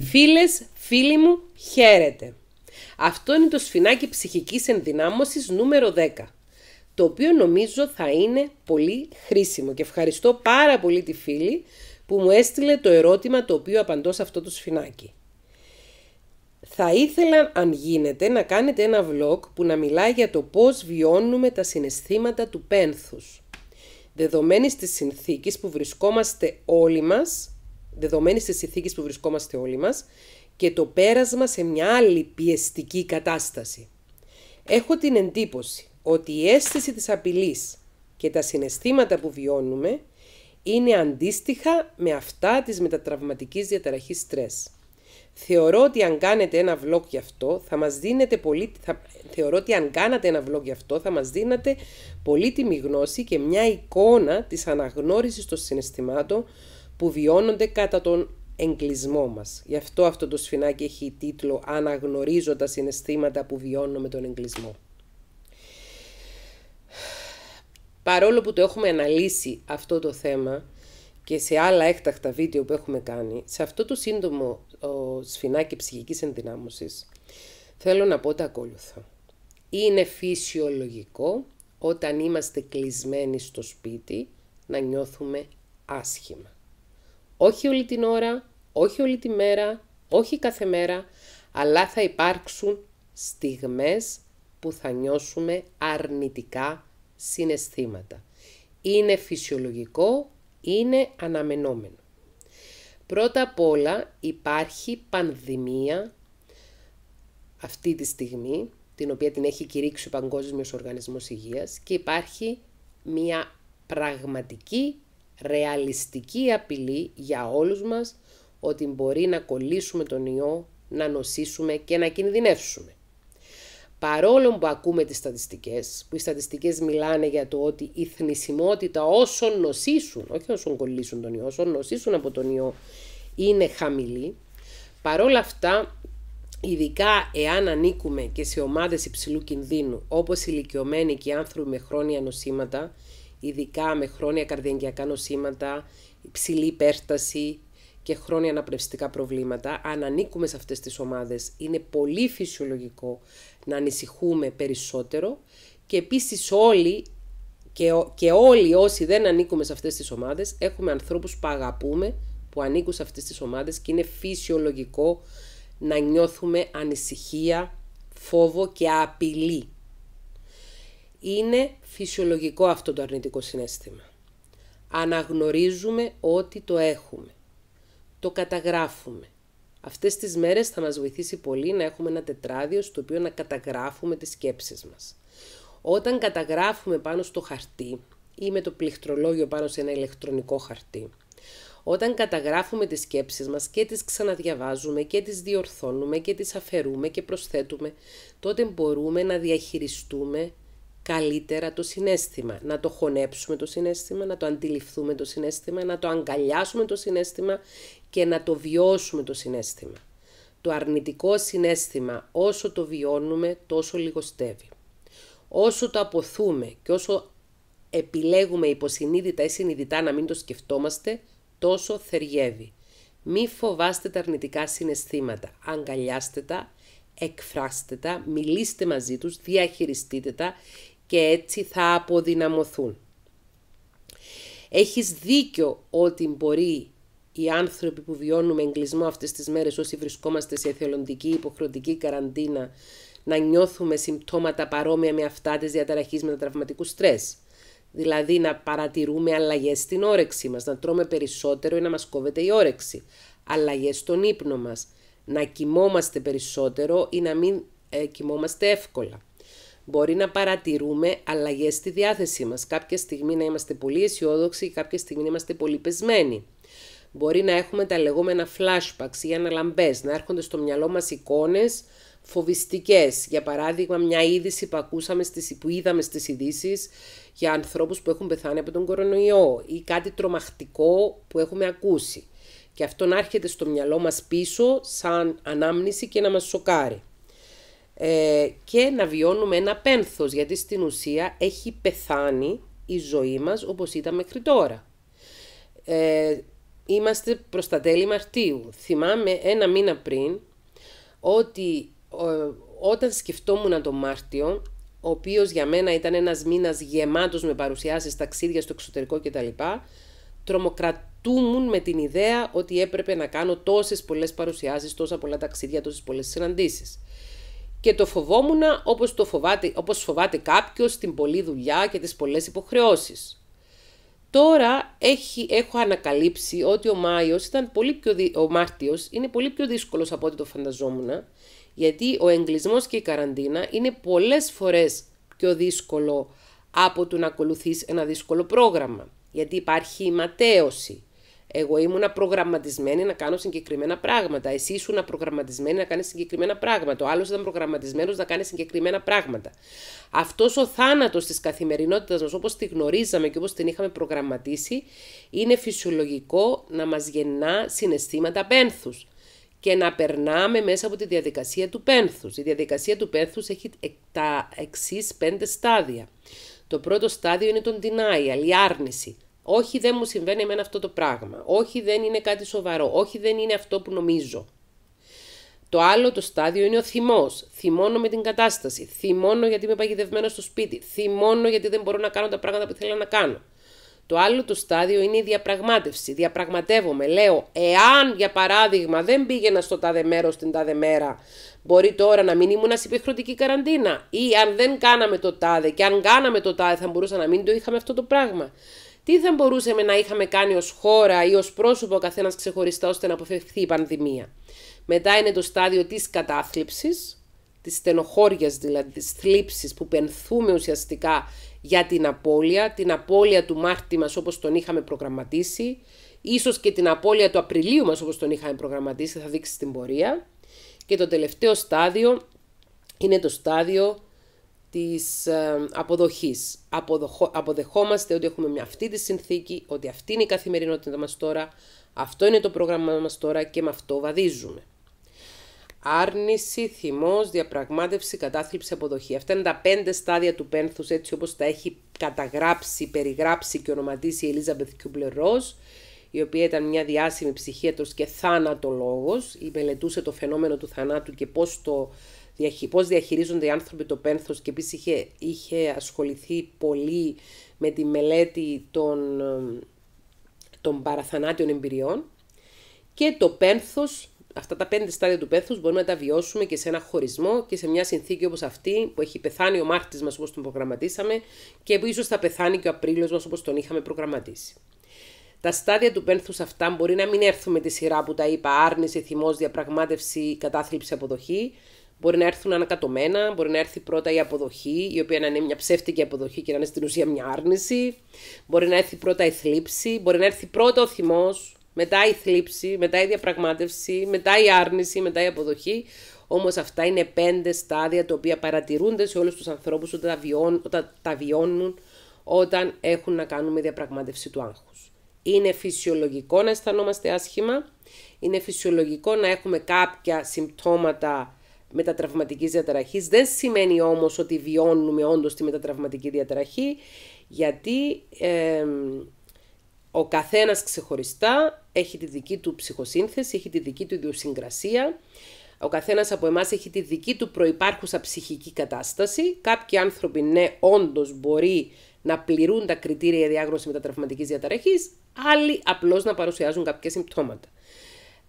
Φίλες, φίλοι μου, χαίρετε. Αυτό είναι το σφινάκι ψυχικής ενδυνάμωσης νούμερο 10, το οποίο νομίζω θα είναι πολύ χρήσιμο και ευχαριστώ πάρα πολύ τη φίλη που μου έστειλε το ερώτημα το οποίο απαντώ σε αυτό το σφινάκι. Θα ήθελα, αν γίνεται, να κάνετε ένα vlog που να μιλάει για το πώς βιώνουμε τα συναισθήματα του πένθους. Δεδομένης της συνθήκης που βρισκόμαστε όλοι μας δεδομένης της συνθήκης που βρισκόμαστε όλοι μας και το πέρασμα σε μια άλλη πιεστική κατάσταση. Έχω την εντύπωση ότι η αίσθηση της απειλής και τα συναισθήματα που βιώνουμε είναι αντίστοιχα με αυτά της μετατραυματικής διαταραχής στρες. Θεωρώ ότι αν κάνετε ένα vlog γι' αυτό θα μας δίνετε πολύ... Θα, θεωρώ ότι αν κάνατε ένα vlog γι' αυτό θα μας δίνετε πολύτιμη γνώση και μια εικόνα της αναγνώρισης των συναισθημάτων που βιώνονται κατά τον εγκλισμό μας. Γι' αυτό αυτό το σφινάκι έχει τίτλο «Αναγνωρίζω τα συναισθήματα που βιώνω με τον εγκλισμό». Παρόλο που το έχουμε αναλύσει αυτό το θέμα και σε άλλα έκτακτα βίντεο που έχουμε κάνει, σε αυτό το σύντομο ο, σφινάκι ψυχικής ενδυνάμωσης θέλω να πω τα ακόλουθα. Είναι φυσιολογικό όταν είμαστε κλεισμένοι στο σπίτι να νιώθουμε άσχημα όχι όλη την ώρα, όχι όλη τη μέρα, όχι κάθε μέρα, αλλά θα υπάρξουν στιγμές που θα νιώσουμε αρνητικά συναισθήματα. Είναι φυσιολογικό, είναι αναμενόμενο. Πρώτα απ' όλα υπάρχει πανδημία αυτή τη στιγμή, την οποία την έχει κηρύξει ο Παγκόσμιος Οργανισμός Υγείας και υπάρχει μια πραγματική ρεαλιστική απειλή για όλους μας ότι μπορεί να κολλήσουμε τον ιό, να νοσήσουμε και να κινδυνεύσουμε. Παρόλο που ακούμε τις στατιστικές, που οι στατιστικές μιλάνε για το ότι η θνησιμότητα όσων νοσήσουν, όχι όσων κολλήσουν τον ιό, όσων νοσήσουν από τον ιό, είναι χαμηλή, παρόλα αυτά, ειδικά εάν ανήκουμε και σε ομάδες υψηλού κινδύνου, όπως ηλικιωμένοι και άνθρωποι με χρόνια νοσήματα, ειδικά με χρόνια καρδιαγγειακά νοσήματα, υψηλή υπέρταση και χρόνια αναπνευστικά προβλήματα. Αν ανήκουμε σε αυτές τις ομάδες, είναι πολύ φυσιολογικό να ανησυχούμε περισσότερο και επίσης όλοι και, και όλοι όσοι δεν ανήκουμε σε αυτές τις ομάδες, έχουμε ανθρώπους που αγαπούμε, που ανήκουν σε αυτές τις ομάδες και είναι φυσιολογικό να νιώθουμε ανησυχία, φόβο και απειλή. Είναι φυσιολογικό αυτό το αρνητικό συνέστημα. Αναγνωρίζουμε ότι το έχουμε. Το καταγράφουμε. Αυτές τις μέρες θα μας βοηθήσει πολύ να έχουμε ένα τετράδιο στο οποίο να καταγράφουμε τις σκέψεις μας. Όταν καταγράφουμε πάνω στο χαρτί ή με το πληκτρολόγιο πάνω σε ένα ηλεκτρονικό χαρτί, όταν καταγράφουμε τις σκέψεις μας και τις ξαναδιαβάζουμε και τις διορθώνουμε και τις αφαιρούμε και προσθέτουμε, τότε μπορούμε να διαχειριστούμε καλύτερα το συνέστημα, να το χωνέψουμε το συνέστημα, να το αντιληφθούμε το συνέστημα, να το αγκαλιάσουμε το συνέστημα και να το βιώσουμε το συνέστημα. Το αρνητικό συνέστημα όσο το βιώνουμε τόσο λιγοστεύει. Όσο το αποθούμε και όσο επιλέγουμε υποσυνείδητα ή συνειδητά να μην το σκεφτόμαστε, τόσο θεριεύει. Μη φοβάστε τα αρνητικά συναισθήματα, αγκαλιάστε τα, εκφράστε τα, μιλήστε μαζί τους, διαχειριστείτε τα και έτσι θα αποδυναμωθούν. Έχεις δίκιο ότι μπορεί οι άνθρωποι που βιώνουμε εγκλισμό αυτές τις μέρες όσοι βρισκόμαστε σε εθελοντική υποχρεωτική καραντίνα να νιώθουμε συμπτώματα παρόμοια με αυτά της διαταραχής μετατραυματικού στρες. Δηλαδή να παρατηρούμε αλλαγές στην όρεξή μας, να τρώμε περισσότερο ή να μας κόβεται η όρεξη. Αλλαγές στον ύπνο μας, να κοιμόμαστε περισσότερο ή να μην ε, κοιμόμαστε εύκολα. Μπορεί να παρατηρούμε αλλαγές στη διάθεσή μας. Κάποια στιγμή να είμαστε πολύ αισιόδοξοι, κάποια στιγμή να είμαστε πολύ πεσμένοι. Μπορεί να έχουμε τα λεγόμενα flashbacks ή αναλαμπές, να έρχονται στο μυαλό μας εικόνες, φοβιστικές, Για παράδειγμα, μια είδηση που, ακούσαμε στις, που είδαμε στις ειδήσεις για ανθρώπους που έχουν πεθάνει από τον κορονοϊό ή κάτι τρομακτικό που έχουμε ακούσει. Και αυτό να έρχεται στο μυαλό μας πίσω σαν ανάμνηση και να μας σοκάρει ε, και να βιώνουμε ένα πένθος, γιατί στην ουσία έχει πεθάνει η ζωή μας όπως ήταν μέχρι τώρα. Ε, είμαστε προς τα τέλη Μαρτίου. Θυμάμαι ένα μήνα πριν ότι όταν σκεφτόμουν τον Μάρτιο, ο οποίος για μένα ήταν ένας μήνας γεμάτος με παρουσιάσεις, ταξίδια στο εξωτερικό κτλ, τρομοκρατούμουν με την ιδέα ότι έπρεπε να κάνω τόσες πολλές παρουσιάσεις, τόσα πολλά ταξίδια, τόσες πολλές συναντήσεις και το φοβόμουνα όπως, το φοβάται, όπως φοβάται κάποιος την πολλή δουλειά και τις πολλές υποχρεώσεις. Τώρα έχει, έχω ανακαλύψει ότι ο Μάιος ήταν πολύ πιο, ο Μάρτιος είναι πολύ πιο δύσκολος από ό,τι το φανταζόμουνα, γιατί ο εγκλισμός και η καραντίνα είναι πολλές φορές πιο δύσκολο από το να ακολουθείς ένα δύσκολο πρόγραμμα γιατί υπάρχει ματέωση, εγώ ήμουν προγραμματισμένη να κάνω συγκεκριμένα πράγματα. Εσύ ήσουν προγραμματισμένη να κάνεις συγκεκριμένα πράγματα. Ο άλλος ήταν προγραμματισμένος να κάνει συγκεκριμένα πράγματα. Αυτός ο θάνατος της καθημερινότητας μας, όπως τη γνωρίζαμε και όπως την είχαμε προγραμματίσει, είναι φυσιολογικό να μας γεννά συναισθήματα πένθους και να περνάμε μέσα από τη διαδικασία του πένθους. Η διαδικασία του πένθους έχει τα εξής πέντε στάδια. Το πρώτο στάδιο είναι τον denial, η άρνηση. Όχι, δεν μου συμβαίνει εμένα αυτό το πράγμα. Όχι, δεν είναι κάτι σοβαρό. Όχι, δεν είναι αυτό που νομίζω. Το άλλο το στάδιο είναι ο θυμός. Θυμώνω με την κατάσταση. Θυμώνω γιατί είμαι παγιδευμένο στο σπίτι. Θυμώνω γιατί δεν μπορώ να κάνω τα πράγματα που θέλω να κάνω. Το άλλο το στάδιο είναι η διαπραγμάτευση. Διαπραγματεύομαι. Λέω, εάν για παράδειγμα δεν πήγαινα στο τάδε μέρος την τάδε μέρα, μπορεί τώρα να μην ήμουν σε υπερχρονική καραντίνα. Ή αν δεν κάναμε το τάδε και αν κάναμε το τάδε, θα μπορούσα να μην το είχαμε αυτό το πράγμα τι θα μπορούσαμε να είχαμε κάνει ως χώρα ή ως πρόσωπο ο καθένας ξεχωριστά ώστε να αποφευχθεί η ως προσωπο ο καθενα Μετά είναι το στάδιο της κατάθλιψης, της στενοχώριας δηλαδή, της θλίψης που πενθούμε ουσιαστικά για την απώλεια, την απώλεια του Μάρτη μας όπως τον είχαμε προγραμματίσει, ίσως και την απώλεια του Απριλίου μας όπως τον είχαμε προγραμματίσει, θα δείξει την πορεία. Και το τελευταίο στάδιο είναι το στάδιο της ε, αποδοχής. αποδεχόμαστε ότι έχουμε μια αυτή τη συνθήκη, ότι αυτή είναι η καθημερινότητα μας τώρα, αυτό είναι το πρόγραμμα μας τώρα και με αυτό βαδίζουμε. Άρνηση, θυμός, διαπραγμάτευση, κατάθλιψη, αποδοχή. Αυτά είναι τα πέντε στάδια του πένθους έτσι όπως τα έχει καταγράψει, περιγράψει και ονοματίσει η Ελίζαμπεθ Κιούμπλερ η οποία ήταν μια διάσημη ψυχίατρος και θάνατολόγος, η μελετούσε το φαινόμενο του θανάτου και πώς το πώς διαχειρίζονται οι άνθρωποι το πένθος και επίσης είχε, ασχοληθεί πολύ με τη μελέτη των, των παραθανάτιων εμπειριών και το πένθος, αυτά τα πέντε στάδια του πένθους μπορούμε να τα βιώσουμε και σε ένα χωρισμό και σε μια συνθήκη όπως αυτή που έχει πεθάνει ο μάρτης μας όπως τον προγραμματίσαμε και που ίσως θα πεθάνει και ο Απρίλιος μας όπως τον είχαμε προγραμματίσει. Τα στάδια του πένθους αυτά μπορεί να μην έρθουν με τη σειρά που τα είπα άρνηση, θυμός, διαπραγμάτευση, κατάθλιψη, αποδοχή, Μπορεί να έρθουν ανακατωμένα, μπορεί να έρθει πρώτα η αποδοχή, η οποία να είναι μια ψεύτικη αποδοχή και να είναι στην ουσία μια άρνηση. Μπορεί να έρθει πρώτα η θλίψη, μπορεί να έρθει πρώτα ο θυμός, μετά η θλίψη, μετά η διαπραγμάτευση, μετά η άρνηση, μετά η αποδοχή. Όμως αυτά είναι πέντε στάδια τα οποία παρατηρούνται σε όλους τους ανθρώπους όταν, τα βιώνουν, όταν έχουν να κάνουν με διαπραγμάτευση του άγχους. Είναι φυσιολογικό να αισθανόμαστε άσχημα, είναι φυσιολογικό να έχουμε κάποια συμπτώματα μετατραυματικής διαταραχής. Δεν σημαίνει όμως ότι βιώνουμε όντως τη μετατραυματική διαταραχή, γιατί ο καθένας ξεχωριστά έχει τη δική του ψυχοσύνθεση, έχει τη δική του ιδιοσυγκρασία. Ο καθένας από εμάς έχει τη δική του προπάρχουσα ψυχική κατάσταση. Κάποιοι άνθρωποι, ναι, όντως μπορεί να πληρούν τα κριτήρια διάγνωση μετατραυματικής διαταραχής, άλλοι απλώς να παρουσιάζουν κάποια συμπτώματα.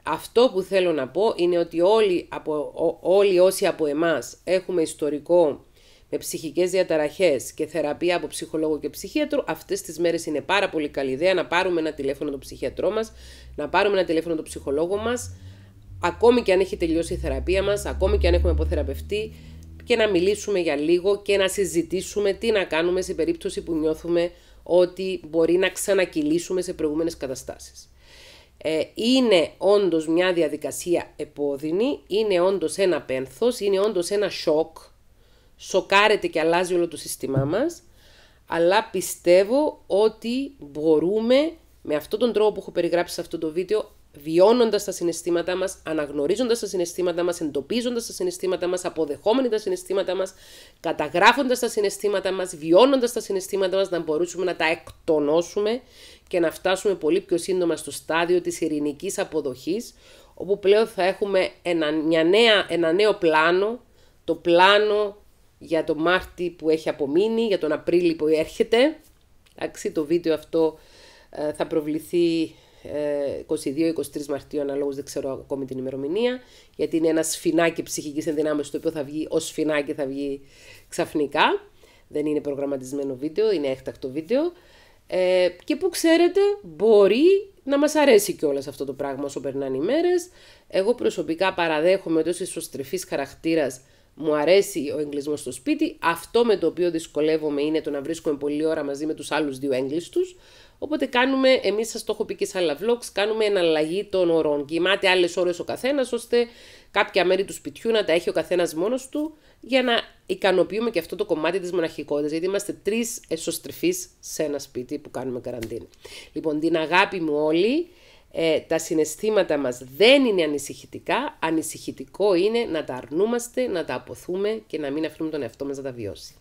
Αυτό που θέλω να πω είναι ότι όλοι, από, όλοι όσοι από εμάς έχουμε ιστορικό με ψυχικές διαταραχές και θεραπεία από ψυχολόγο και ψυχίατρο, αυτές τις μέρες είναι πάρα πολύ καλή ιδέα να πάρουμε ένα τηλέφωνο τον ψυχιατρό μας, να πάρουμε ένα τηλέφωνο τον ψυχολόγο μας, ακόμη και αν έχει τελειώσει η θεραπεία μας, ακόμη και αν έχουμε αποθεραπευτεί και να μιλήσουμε για λίγο και να συζητήσουμε τι να κάνουμε σε περίπτωση που νιώθουμε ότι μπορεί να ξανακυλήσουμε σε προηγούμενες καταστάσεις ε, είναι όντως μια διαδικασία επώδυνη, είναι όντως ένα πένθος, είναι όντως ένα σοκ, σοκάρεται και αλλάζει όλο το σύστημά μας, αλλά πιστεύω ότι μπορούμε με αυτόν τον τρόπο που έχω περιγράψει σε αυτό το βίντεο βιώνοντας τα συναισθήματά μας, αναγνωρίζοντας τα συναισθήματά μας, εντοπίζοντας τα συναισθήματά μας, αποδεχόμενοι τα συναισθήματά μας, καταγράφοντας τα συναισθήματά μας, βιώνοντας τα συναισθήματά μας, να μπορούσουμε να τα εκτονώσουμε και να φτάσουμε πολύ πιο σύντομα στο στάδιο της ειρηνικής αποδοχής, όπου πλέον θα έχουμε ένα, μια νέα, ένα νέο πλάνο, το πλάνο για τον Μάρτι που έχει απομείνει, για τον Απρίλιο που έρχεται. Εντάξει, το βίντεο αυτό ε, θα προβληθεί 22-23 ε, Μαρτίου, αναλόγως δεν ξέρω ακόμη την ημερομηνία, γιατί είναι ένας σφινάκι ψυχικής ενδυνάμωσης, το οποίο θα βγει ως σφινάκι, θα βγει ξαφνικά. Δεν είναι προγραμματισμένο βίντεο, είναι έκτακτο βίντεο. Ε, και που ξέρετε, μπορεί να μας αρέσει κιόλας αυτό το πράγμα όσο περνάνε οι μέρες. Εγώ προσωπικά παραδέχομαι ότι ως ισοστρεφής χαρακτήρας μου αρέσει ο εγκλισμός στο σπίτι. Αυτό με το οποίο δυσκολεύομαι είναι το να βρίσκομαι πολλή ώρα μαζί με τους άλλους δύο έγκλειστου. Οπότε κάνουμε, εμείς σας το έχω πει και σε άλλα vlogs, κάνουμε εναλλαγή των ωρών. Κοιμάται άλλες ώρες ο καθένας, ώστε κάποια μέρη του σπιτιού να τα έχει ο καθένας μόνος του, για να ικανοποιούμε και αυτό το κομμάτι της μοναχικότητας, γιατί είμαστε τρεις εσωστρεφείς σε ένα σπίτι που κάνουμε καραντίνα. Λοιπόν, την αγάπη μου όλοι, ε, τα συναισθήματα μας δεν είναι ανησυχητικά, ανησυχητικό είναι να τα αρνούμαστε, να τα αποθούμε και να μην αφήνουμε τον εαυτό μας να τα βιώσει.